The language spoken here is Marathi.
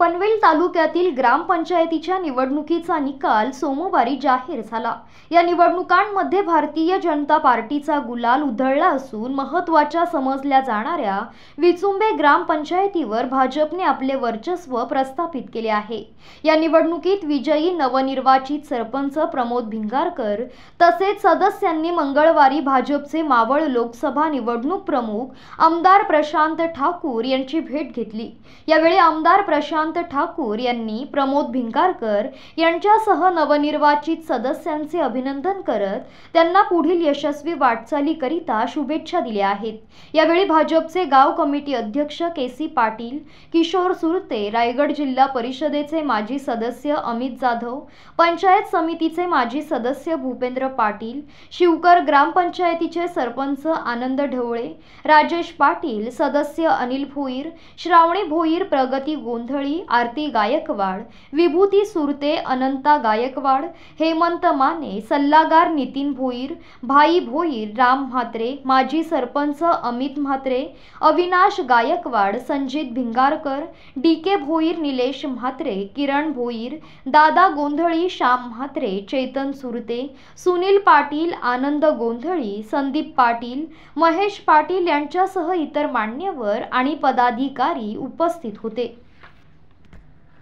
पनवेल तालुक्यातील ग्रामपंचायतीच्या निवडणुकीचा निकाल सोमवारी जाहीर झाला या निवडणुकांमध्ये भारतीय जनता पार्टीचा गुलाल उधळला असून महत्वाच्या समजल्या जाणाऱ्या विचुंबे ग्रामपंचायतीवर भाजपने आपले वर्चस्व प्रस्थापित केले आहे या निवडणुकीत विजयी नवनिर्वाचित सरपंच प्रमोद भिंगारकर तसेच सदस्यांनी मंगळवारी भाजपचे मावळ लोकसभा निवडणूक प्रमुख आमदार प्रशांत ठाकूर यांची भेट घेतली यावेळी आमदार प्रशांत प्रशांत ठाकूर यांनी प्रमोद भिंगारकर यांच्यासह नवनिर्वाचित सदस्यांचे अभिनंदन करत त्यांना पुढील यशस्वी वाटचालीकरिता शुभेच्छा दिल्या आहेत यावेळी भाजपचे गाव कमिटी अध्यक्ष के सी पाटील किशोर सुरते रायगड जिल्हा परिषदेचे माजी सदस्य अमित जाधव पंचायत समितीचे माजी सदस्य भूपेंद्र पाटील शिवकर ग्रामपंचायतीचे सरपंच आनंद ढवळे राजेश पाटील सदस्य अनिल भोईर श्रावणी भोईर प्रगती गोंधळी आरती गायकवाड विभूती सुरते अनंता गायकवाड हेमंत माने सल्लागार नितीन भोईर भाई भोईर राम म्हात्रे माजी सरपंच अमित म्हात्रे अविनाश गायकवाड संजित भिंगारकर डी के भोईर निलेश म्हात्रे किरण भोईर दादा गोंधळी श्याम म्हात्रे चेतन सुरते सुनील पाटील आनंद गोंधळी संदीप पाटील महेश पाटील यांच्यासह इतर मान्यवर आणि पदाधिकारी उपस्थित होते